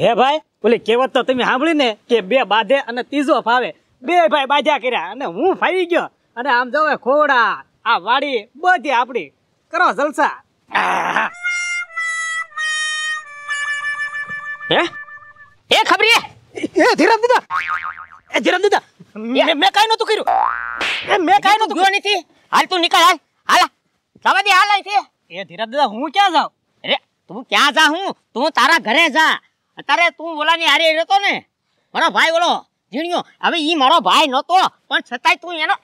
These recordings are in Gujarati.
હે ભાઈ ઓલી કહેવત તો તમે સાંભળી ને કે બે બાધે અને ત્રીજો ફાવે બે ભાઈ બાધ્યા કર્યા અને હું ફાવી ગયો અને આમ જોવે ખોડા આ વાડી બધી આપણી કરો જલસા હે એ ખબરી એ ધીરમ દાદા એ ધીરમ દાદા મે મે કાઈ નતું કર્યું એ મે કાઈ નતું ગયો નથી હાલ તું નીકળ હાલ હાલા જવા દે હાલ છે એ ધીરમ દાદા હું ક્યાં જાઉં અરે તું ક્યાં જા હું તું તારા ઘરે જા અત્યારે તું ઓલાની હારે રહેતો ને મારો ભાઈ ઓલો જીણ્યો હવે ઈ મારો ભાઈ નહોતો પણ છતાંય તું એનો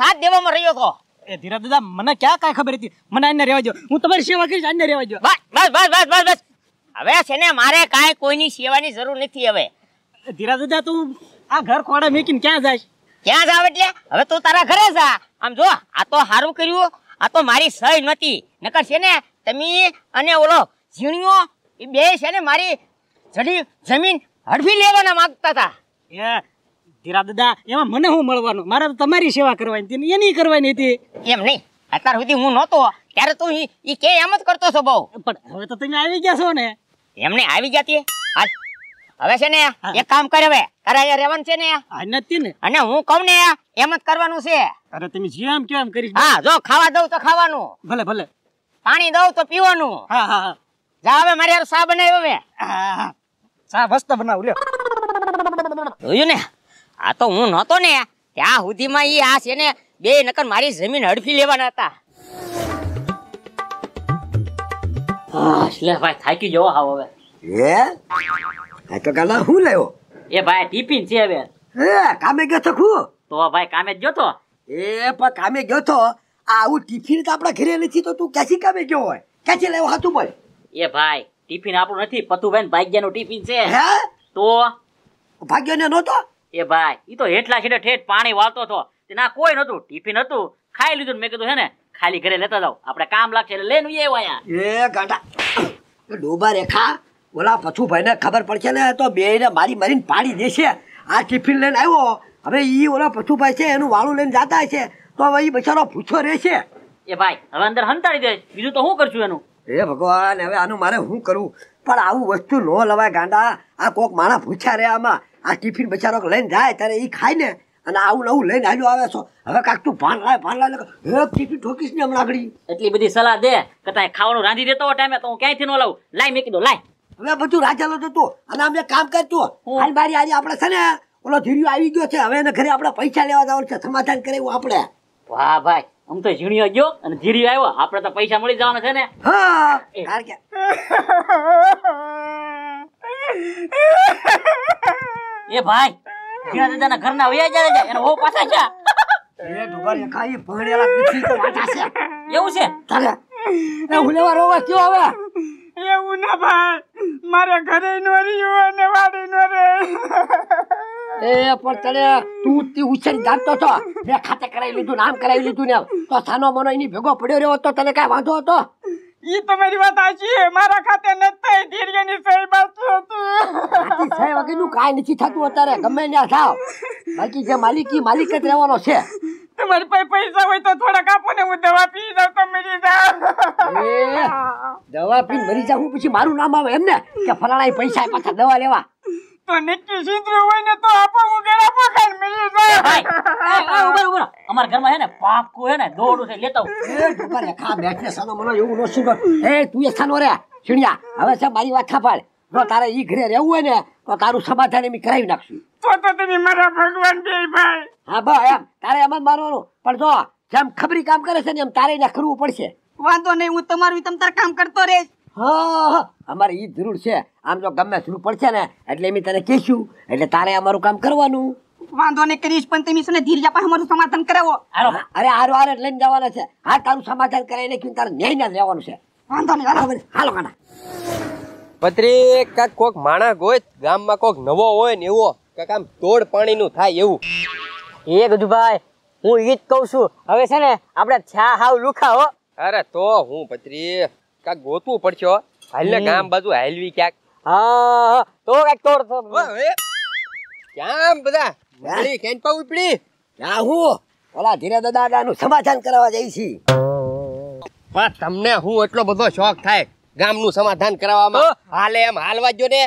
સાથ દેવામાં રહ્યો તો એ ધીરજ દાદા મને ક્યાં કાંઈ ખબર હતી મને આને રહેવા દો હું તમારી સેવા કરીશ આને રહેવા દો બસ બસ બસ બસ બસ બસ હવે છે ને મારે કાંઈ કોઈની સેવાની જરૂર નથી હવે ધીરા દાદા તું આ ઘર ખોડા મેકીને ક્યાં જાય ક્યાં જાવ એટલે હવે તું તારા ઘરે જા આમ જો આ તો સારું કર્યું આ તો મારી સહી નહોતી નકર છે ને તમે અને ઓલો ઝીણ્યો એ બે છે ને મારી જડી જમીન હડફી લેવાના માંગતા હતા એ ધીરા દાદા એમાં મને હું મળવાનું મારે તો તમારી સેવા કરવાની હતી નહીં કરવાની હતી એમ નહીં અત્યાર સુધી હું નહોતો ત્યારે તું એ કે એમ જ કરતો છો બહુ પણ હવે તો તમે આવી ગયા છો ને એમને આવી ગયા હાલ હવે છે ને એક કામ કરે હવે તારે અહીંયા રહેવાનું છે ને નથી ને અને હું કહું ને એમ જ કરવાનું છે અરે તમે જેમ કેમ કરી હા જો ખાવા દઉં તો ખાવાનું ભલે ભલે પાણી દઉં તો પીવાનું હા હા જા હવે મારી યાર સા બનાવ્યો હવે સા મસ્ત બનાવ લ્યો જોયું ને આ તો હું નતો ને ત્યાં સુધીમાં ઈ આ છે ને બે નકર મારી જમીન હડફી લેવાના હતા ભાઈ થાકી જવો હાવ હવે હે આ હું લાવ્યો એ ભાઈ ટિફિન છે હે કામે ગયો તો ખુ તો ભાઈ કામે ગયો તો એ પણ કામે ગયો તો આવું ટિફિન તો આપણા ઘરે નથી તો તું ક્યાંથી કામે ગયો હોય ક્યાંથી લેવો હાથું ભાઈ એ ભાઈ ટિફિન આપણું નથી પતુભાઈ નું ટિફિન છે હે તો ભાગ્યને નહોતો એ ભાઈ એ તો હેઠલા છેડે ઠેઠ પાણી વાળતો હતો ના કોઈ નતું ટિફિન હતું ખાઈ લીધું મેં કીધું હે ને ખાલી ઘરે લેતા જાવ આપણે કામ લાગશે એટલે લઈને એ વાયા એ ગાંડા ડોબા રેખા ઓલા પથુભાઈ ને ખબર પડશે ને તો બે ને મારી મારીને પાડી દેશે આ ટિફિન લઈને આવ્યો હવે ઈ ઓલા પથુભાઈ છે એનું વાળું લઈને જતા છે તો હવે એ બચારો ભૂછો રહેશે એ ભાઈ હવે અંદર હંતાડી દે બીજું તો શું કરશું એનું હે ભગવાન હવે આનું મારે શું કરવું પણ આવું વસ્તુ ન લવાય ગાંડા આ કોક માણા ભૂછ્યા રે આમાં આ ટિફિન બચારો લઈને જાય ત્યારે એ ખાય ને અને આવું નવું લઈને આવ્યો આવે છો હવે કાક તું ભાન લાય ભાન લાય એક ટીપી ઠોકીશ ને હમણાં આગળ એટલી બધી સલાહ દે કતાય ખાવાનું રાંધી દેતો હોય ટાઈમે તો હું ક્યાંયથી ન લાવું લાય મેં કીધું લાય હવે બધું રાજા લો તું અને અમે કામ કરતું હાલ મારી આજે આપણે છે ને ઓલો ધીર્યો આવી ગયો છે હવે એને ઘરે આપણે પૈસા લેવા જવાનું છે સમાધાન કરાવ્યું આપણે વાહ ભાઈ આમ તો ઝીણીઓ ગયો અને ધીરી આવ્યો આપણે તો પૈસા મળી જવાના છે ને એ ભાઈ ઝીણા દાદાના ઘરના વયા જાય જાય અને હો પાછા છે એવું છે તારે એ એવું ના ભાઈ મારે ઘરે નો રહ્યું અને વાડી નો રે એ પણ તને તું તી ઉછેરી જાણતો છો મેં ખાતે કરાવી લીધું નામ કરાવી લીધું ને તો સાનો મનો એની ભેગો પડ્યો રહ્યો હતો તને કાંઈ વાંધો હતો ઈ તમારી વાત સાચી છે મારા ખાતે નથી ધીરિયાની કાંઈ નથી થતું અત્યારે ગમે ત્યાં થાવ બાકી જે માલિકી માલિક જ રહેવાનો છે તમારી પાસે પૈસા હોય તો થોડાક આપો ને હું દવા પી જાઉં તો મરી દવા પીને મરી જાઉં પછી મારું નામ આવે એમ ને કે ફલાણા પૈસા પાછા દવા લેવા તો નિક્કી સિંદ્ર હોય ને તો આપો વગર આપો ખાન મિલી જાય ભાઈ આ અમાર ઘર માં હે ને પાકો હે ને દોડું છે લેતા એ ઢોકર ખા બેઠને સાનો મને એવું નો શું એ તું એ સાનો રે છીણિયા હવે છે મારી વાત ખાપાડ જો તારે ઈ ઘરે રહેવું હોય ને તો તારું સમાધાન એમ કરાવી નાખશું તો તો તમે મારા ભગવાન દે ભાઈ હા બા એમ તારે એમ જ માનવાનું પણ જો જેમ ખબરી કામ કરે છે ને એમ તારે એને પડશે વાંધો નહીં હું તમારું તમ તાર કામ કરતો રહીશ હા અમારે એ જરૂર છે આમ જો ગમે શરૂ પડશે ને એટલે એમ તને કહેશું એટલે તારે અમારું કામ કરવાનું વાંધો નહીં કરીશ પણ તમે છે ને ધીરજ અમારું સમાધાન કરાવો અરે હારો હારે લઈને જવાના છે હા તારું સમાધાન કરાવીને કે તારે ન્યાય ના રહેવાનું છે વાંધો નહીં હાલો હાલો કાના પત્રી કાક કોક માણા ગોય ગામમાં કોક નવો હોય ને એવો કાક આમ તોડ પાણીનું થાય એવું એ ગજુભાઈ હું ઈ જ કહું છું હવે છે ને આપણે છા હાવ લુખા હો અરે તો હું પત્રી કાંક ગોતવું પડશે હાલને ગામ બાજુ હાલવી ક્યાંક હા તો કાંક તોડ ક્યાં બધા મારી કેન પા ઉપડી ક્યાં હું ઓલા ધીરે દાદા નું સમાધાન કરાવવા જઈ છી પણ તમને હું એટલો બધો શોખ થાય ગામનું સમાધાન કરવામાં હાલે એમ હાલવા જો ને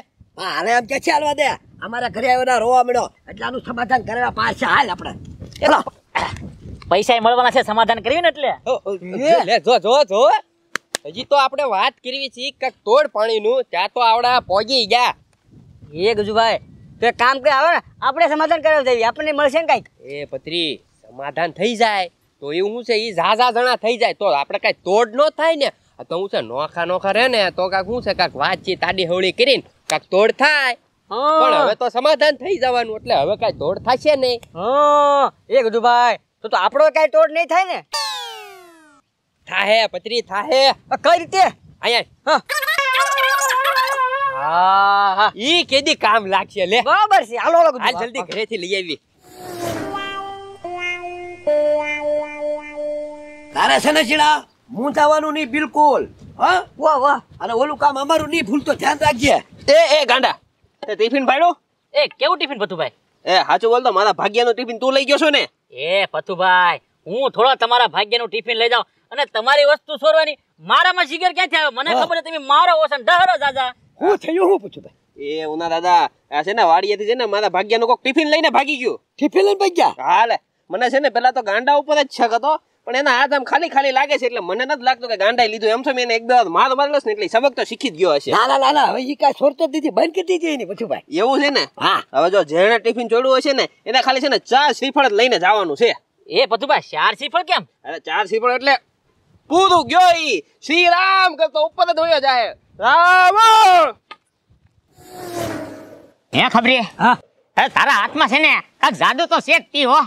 હાલે એમ કે છે હાલવા દે અમારા ઘરે આવ્યો રોવા મળ્યો એટલે આનું સમાધાન કરવા પાસે હાલ આપણે ચલો પૈસા મળવાના છે સમાધાન કર્યું ને એટલે જો જો જો હજી તો આપણે વાત કરવી છે કાંક તોડ પાણીનું ત્યાં તો આવડા પહોંચી ગયા એ ગજુભાઈ તો કામ કરે આવે આપણે સમાધાન કરાવી દેવી આપણને મળશે ને કાંઈક એ પત્રી સમાધાન થઈ જાય તો એ હું છે એ ઝાઝા જણા થઈ જાય તો આપણે કાંઈ તોડ ન થાય ને તો હું છે નોખા નોખા રહે ને તો કાંક હું છે કાંક વાતચીત આડી હવળી કરીને કાંક તોડ થાય પણ હવે તો સમાધાન થઈ જવાનું એટલે હવે કાંઈ તોડ થશે નહીં હા એ ગજુભાઈ તો તો આપણો કાંઈ તોડ નહીં થાય ને થાહે પતરી થાહે કઈ રીતે અહીંયા હા ઈ કેદી કામ લાગશે લે બરાબર છે હાલો હાલો હાલ જલ્દી ઘરેથી લઈ આવી તારે છે ને શીડા હું જવાનું નહીં બિલકુલ હા વાહ વાહ અને ઓલું કામ અમારું નહીં ભૂલતો ધ્યાન રાખજે એ એ ગાંડા તે ટિફિન ભાઈડો એ કેવું ટિફિન પતુભાઈ એ સાચું બોલતો મારા ભાગ્યાનો ટિફિન તું લઈ ગયો છો ને એ પતુભાઈ હું થોડા તમારા ભાગ્યનું ટિફિન લઈ જાઉં અને તમારી વસ્તુ છોરવાની મારામાં જીગર ક્યાંથી આવ્યો મને ખબર છે તમે મારો ઓસન ડહરો દાદા હું થયો હું પૂછું ભાઈ એ ઉના દાદા આ છે ને વાડીએથી છે ને મારા ભાગ્યનું કોક ટિફિન લઈને ભાગી ગયો ટિફિન લઈને ભાગી હાલે મને છે ને પેલા તો ગાંડા ઉપર જ છક હતો પણ એના હાથ આમ ખાલી ખાલી લાગે છે એટલે મને નથી લાગતું કે ગાંડા લીધું એમ તો મેં એકદમ માર મારેલો છે ને એટલે સબક તો શીખી ગયો હશે ના ના ના હવે એ કાંઈ છોડતો જ બંધ કરી દીધી એની પછી ભાઈ એવું છે ને હા હવે જો જેણે ટિફિન છોડવું હશે ને એને ખાલી છે ને ચા શ્રીફળ લઈને જવાનું છે એ પતુભાઈ ચાર શ્રીફળ કેમ અરે ચાર શ્રીફળ એટલે પૂરું ગયો ઈ શ્રી રામ કરતો ઉપર જ જાય રામ હે ખબરી હા તારા હાથમાં છે ને કાક જાદુ તો છે જ હો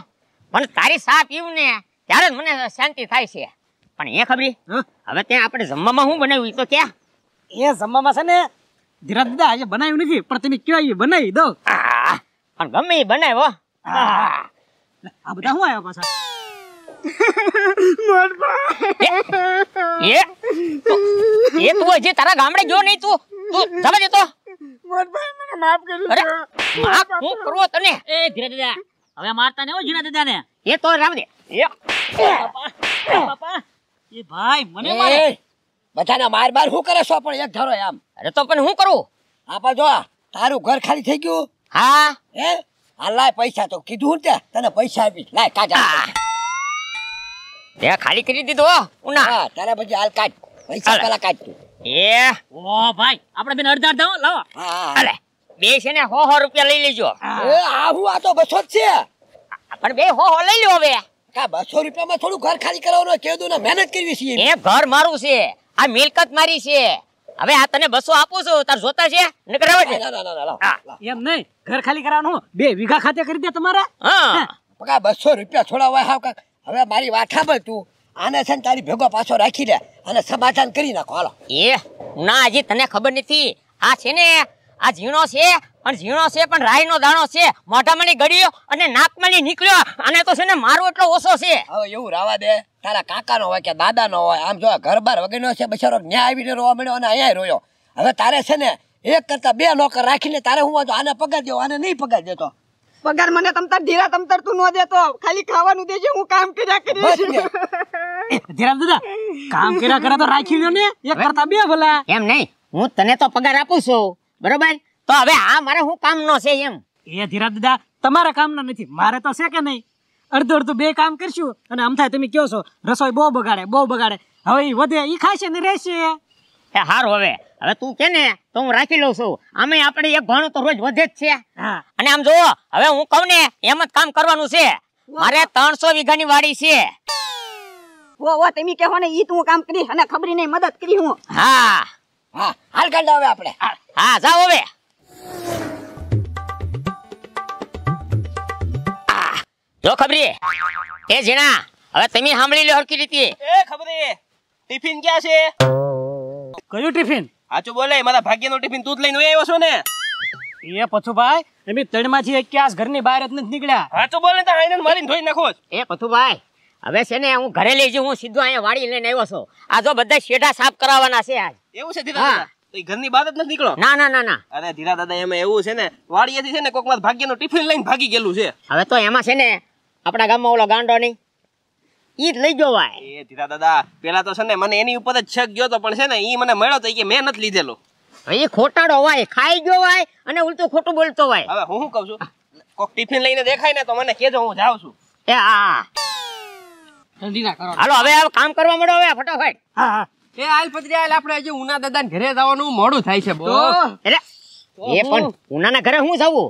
પણ તારી સા પીવું ને ત્યારે જ મને શાંતિ થાય છે પણ એ ખબરી હવે ત્યાં આપણે જમવામાં શું બનાવ્યું તો ક્યાં એ જમવામાં છે ને ધીરજ દાદા આજે બનાવ્યું નથી પણ તમે કયો બનાવી દો પણ ગમે એ બનાવ્યો આ બધા શું આવ્યા પાછા એ માર માર શું કરે છો પણ એક ધારો એમ અરે તો પણ શું કરું આપણે જો તારું ઘર ખાલી થઈ ગયું હા હે આ પૈસા તો કીધું તે તને પૈસા આપી લાય કાઢ તે ખાલી કરી દીધો ઉના હા તારે પછી હાલ કાઢ પૈસા પેલા કાઢ તું એ ઓ ભાઈ આપણે બેન અડધા અડધા લાવો હા બે છે ને હો હો રૂપિયા લઈ લેજો એ આ આ તો બસો જ છે પણ બે હો હો લઈ લો હવે કા બસો રૂપિયામાં થોડું ઘર ખાલી કરવાનું કેવું ને મહેનત કરવી છે એ ઘર મારું છે આ મિલકત મારી છે હવે આ તને બસો આપું છું તાર જોતા છે એમ નહીં ઘર ખાલી કરાવવાનું બે વીઘા ખાતે કરી દે તમારે હા બસો રૂપિયા છોડાવવા હાવ કાક હવે મારી વાત સાંભળ તું આને છે ને તારી ભેગો પાછો રાખી લે અને સમાધાન કરી નાખો હાલો એ ના હજી તને ખબર નથી આ છે ને આ ઝીણો છે અને ઝીણો છે પણ નો દાણો છે મોઢામાંની ગળ્યો અને નાકમાંની નીકળ્યો અને તો છે ને મારો એટલો ઓછો છે હવે એવું રાવા દે તારા કાકાનો હોય કે દાદાનો હોય આમ જો ઘર બાર વગેરેનો છે બચારો ન્યાય આવીને રોવા મળ્યો અને અહીંયા રોયો હવે તારે છે ને એક કરતા બે નોકર રાખીને તારે હું વાંચો આને પગાર દેવો આને નહીં પગાર દેતો પગાર મને તમતાર ધીરા તમતાર તું ન દેતો ખાલી ખાવાનું દેજે હું કામ કર્યા કરી ધીરા દાદા કામ કર્યા કરે તો રાખી લ્યો ને એક કરતા બે ભલા એમ નહીં હું તને તો પગાર આપું છું બરોબર તો હવે આ મારે શું કામ નો છે એમ એ ધીરા દાદા તમારા કામના નથી મારે તો છે કે નહીં અડધું અડધું બે કામ કરશું અને આમ થાય તમે કહો છો રસોઈ બહુ બગાડે બહુ બગાડે હવે એ વધે એ ખાશે ને રહેશે એ હારું હવે હવે તું કે ને તો હું રાખી લઉં છું આમે આપણે એક ભાણું તો રોજ વધે જ છે અને આમ જો હવે હું કહું ને એમ જ કામ કરવાનું છે મારે ત્રણસો વીઘાની વાડી છે ઓ ઓ તમે કહો ને ઈ તું કામ કરી અને ખબરી નહીં મદદ કરી હું હા આગળ હવે આપણે હા જાઓ હવે જો ખબરી એ જીણા હવે તમે સાંભળી લો હરકી રીતે એ ખબરી ટિફિન ક્યાં છે કયું ટિફિન હાચું બોલે મારા ભાગ્યનો ટિફિન તું જ લઈને આવ્યો છો ને એ પથુભાઈ અમે તળમાંથી એક ક્યાસ ની બહાર જ નથી નીકળ્યા હાચું બોલે તો આઈને મારીને ધોઈ નાખો એ ભાઈ હવે છે ને હું ઘરે લઈ જઉં હું સીધું અહીંયા વાળી લઈને આવ્યો છું આ જો બધા શેઠા સાફ કરાવવાના છે આજ એવું છે ધીરા તો ઘરની બહાર જ નથી નીકળો ના ના ના ના અરે ધીરા દાદા એમાં એવું છે ને વાડીએથી છે ને કોક માં ભાગ્યનું ટિફિન લઈને ભાગી ગયેલું છે હવે તો એમાં છે ને આપણા ગામમાં ઓલો ગાંડો નહીં ઈ જ લઈ ગયો એ ધીરા દાદા પેલા તો છે ને મને એની ઉપર જ છક ગયો તો પણ છે ને ઈ મને મળ્યો તો કે મેં નથી લીધેલો એ ખોટાડો હોય ખાઈ ગયો હોય અને ઉલટું ખોટું બોલતો હોય હવે હું શું કહું છું કોક ટિફિન લઈને દેખાય ને તો મને કેજો હું જાઉં છું એ હા જલ્દી ના કરો હાલો હવે કામ કરવા મળો હવે ફટાફટ હા હા એ હાલ પતરી આપણે આજે ઉના દાદાને ઘરે જવાનું મોડું થાય છે બહુ એટલે એ પણ ઉનાના ઘરે હું જાવું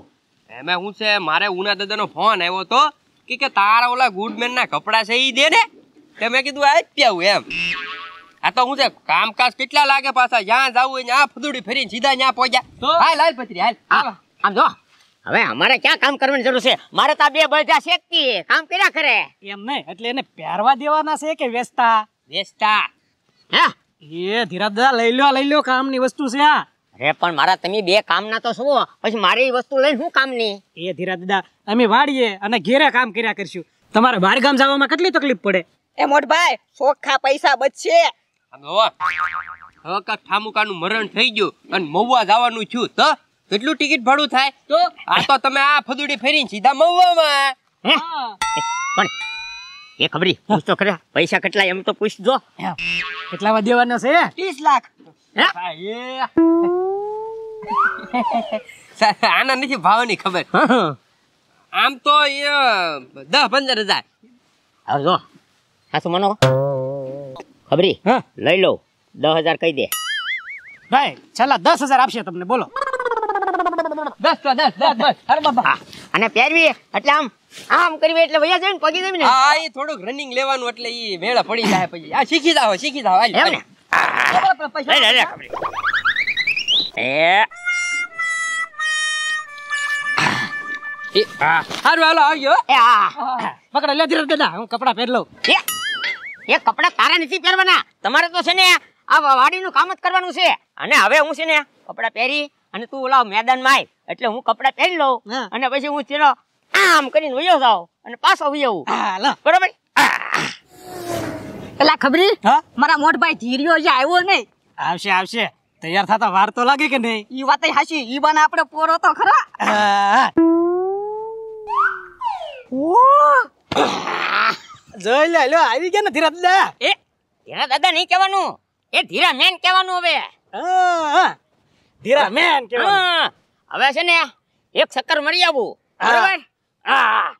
એમાં હું છે મારે ઉના દાદાનો ફોન આવ્યો તો કે કે તારા ઓલા ગુડમેનના કપડા છે ઈ દે ને તે મેં કીધું આપી એમ આ તો હું છે કામકાજ કેટલા લાગે પાછા જ્યાં જાવું હોય ત્યાં ફદુડી ફરીને સીધા ત્યાં પહોંચ્યા હાલ હાલ પત્રી હાલ આમ જો હવે અમારે ક્યાં કામ કરવાની જરૂર છે મારે તો બે બળજા શેકતી કામ કર્યા કરે એમ નહીં એટલે એને પહેરવા દેવાના છે કે વેસ્તા વેસ્તા હે એ ધીરજ દાદા લઈ લો લઈ લો કામની વસ્તુ છે આ અરે પણ મારા તમે બે કામ ના તો શું પછી મારે એ વસ્તુ લઈને શું કામની એ ધીરા દાદા અમે વાડીએ અને ઘેરે કામ કર્યા કરશું તમારે બહાર ગામ જવામાં કેટલી તકલીફ પડે એ મોટભાઈ ચોખ્ખા પૈસા બચશે હવે ઠામુકાનું મરણ થઈ ગયું અને મહુવા જવાનું છું તો કેટલું ટિકિટ ભાડું થાય તો આ તો તમે આ ફદુડી ફેરીને સીધા મહુવામાં પણ એ ખબરી પૂછ તો પૈસા કેટલા એમ તો પૂછજો કેટલામાં દેવાના છે 30 લાખ આના નથી ની ખબર આમ તો એ દસ પંદર હજાર હવે જો સાસુ માનો ખબરી લઈ લો દસ હજાર કહી દે ભાઈ છેલ્લા દસ હજાર આપશે તમને બોલો દસ દસ દસ દસ અરે બાબા અને પહેરવી એટલે આમ આમ કરવી એટલે ભૈયા જઈને પગી દેવી ને હા એ થોડુંક રનિંગ લેવાનું એટલે ઈ મેળા પડી જાય પછી આ શીખી જાવ શીખી જાવ હાલ એમ ને હાલો આવજો એ હા કપડા પહેર લઉં એ કપડા તારા નથી પહેરવાના તમારે તો છે ને આ વાડીનું કામ જ કરવાનું છે અને હવે હું છે ને કપડા પહેરી અને તું ઓલા મેદાનમાં આય એટલે હું કપડા પહેરી લઉં અને પછી હું તેનો આમ કરીને વયો જાવ અને પાછો વયો બરોબર પેલા ખબરી મારા મોટભાઈ ધીર્યો જે આવ્યો નહીં આવશે આવશે તૈયાર થતા વાર તો લાગે કે નહીં ઈ વાત હાચી ઈ બાને આપણે પોરો તો ખરા જોઈ લે લો આવી ગયા ને ધીરા દાદા એ ધીરા દાદા નહીં કહેવાનું એ ધીરા મેન કહેવાનું હવે હા ધીરા મેન કે હવે છે ને એક ચક્કર મળી આવું બરાબર હા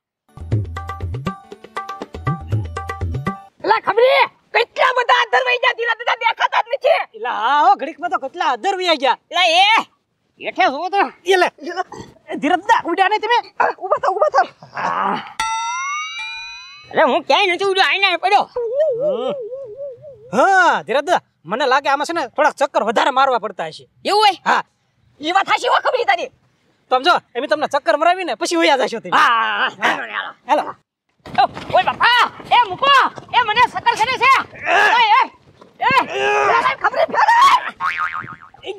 એલા ખબરી કેટલા બધા અધરવૈયા ધીરા દાદા દેખાતા જ નથી એલા હા હો ઘડીકમાં તો કેટલા અધરવૈયા ગયા એલા એ હેઠે શું તો એલે ધીરા દાદા ઉડ્યા નહીં તમે ઊભા થાવ ઉભા થાવ અરે હું ક્યાંય નથી ઉડ્યો આઈને પડ્યો હા ધીરા દાદા મને લાગે આમાં છે ને થોડા ચક્કર વધારે મારવા પડતા હશે એવું હોય હા એ વાત હાશી વા ખબર તારી સમજો એમ તમને ચક્કર મરાવી ને પછી હોયા જશો તે હેલો ઓય બાપા એ મુકો એ મને ચક્કર છે ને છે ઓય એ એ ખબર ફેરે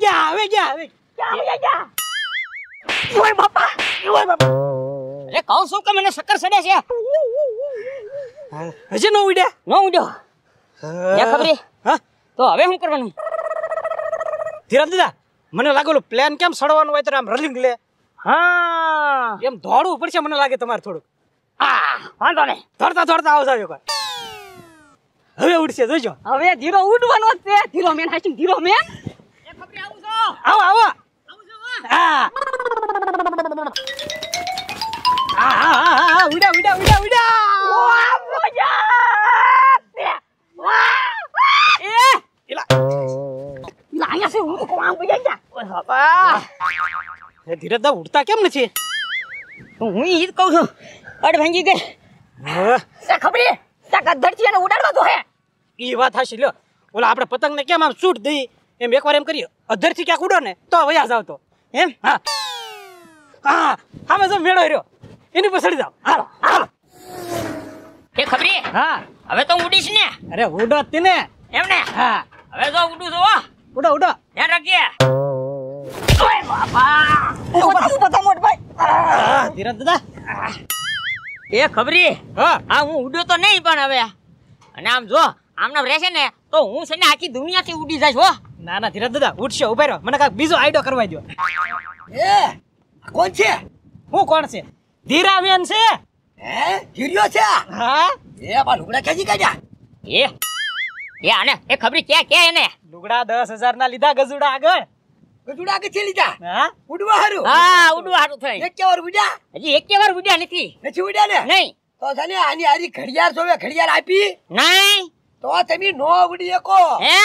ગયા આવે ગયા આવે ગયા ગયા ઓય બાપા ઓય બાપા એ કહું છું કે મને ચક્કર સડે છે હજી નો ઉડ્યા નો ઉડ્યો હવે શું કરવાનું ધીરજ દાદા મને લાગેલું પ્લેન કેમ સડવાનું હોય તો આમ રલિંગ લે હા એમ દોડવું પડશે મને લાગે તમારે થોડુંક હા વાંધો નહીં દોડતા દોડતા આવજો એકવાર હવે ઉડશે જોજો હવે ધીરો ઉડવાનો છે ધીરો મેન હાચી ધીરો મેન એ આવો આવો હા હા હા હા ઉડા ઉડા ઉડા ઉડા ધીરજ દા ઉડતા કેમ નથી હું ઈ જ કહું છું અડ ભાંગી ગઈ ખબરી તે ઉડાડવા તો હે ઈ વાત હાશી લ્યો ઓલા પતંગ ને કેમ આમ છૂટ દઈ એમ એકવાર એમ કરીએ અધરથી ક્યાંક ઉડો ને તો વયા જાવ તો એમ હા હા હવે જો મેળો રહ્યો એની પછડી જાવ હાલો હાલો એ ખબરી હા હવે તો ઉડીશ ને અરે ઉડો તી એમ ને હા હવે જો ઉડું છો ઉડો ઉડો હે રકીએ ઓય બાપા પતંગ પતંગ મોટ ભાઈ ધીરજ દાદા એ ખબરી હા હું ઉડ્યો તો નહીં પણ હવે અને આમ જો આમના રહેશે ને તો હું છે ને આખી દુનિયાથી ઉડી જાય હો ના ના ધીરજ દાદા ઉડશે ઉભા રહ્યો મને કાંઈક બીજો આઈડો કરવા દો એ કોણ છે હું કોણ છે ધીરાબેન છે હે ધીર્યો છે હા એ પણ ઉડા ખેંચી કાઢ્યા એ એ આને એ ખબરી કે કે એને લુગડા 10000 ના લીધા ગજુડા આગળ ગજુડા આગળ છે લીધા હા ઉડવા હારું હા ઉડવા હારું થઈ એક વાર ઉડ્યા હજી એક વાર ઉડ્યા નથી નથી ઉડ્યા ને નહીં તો તને આની આરી ઘડિયાળ જોવે ઘડિયાળ આપી નહીં તો તમે નો ઉડી શકો હે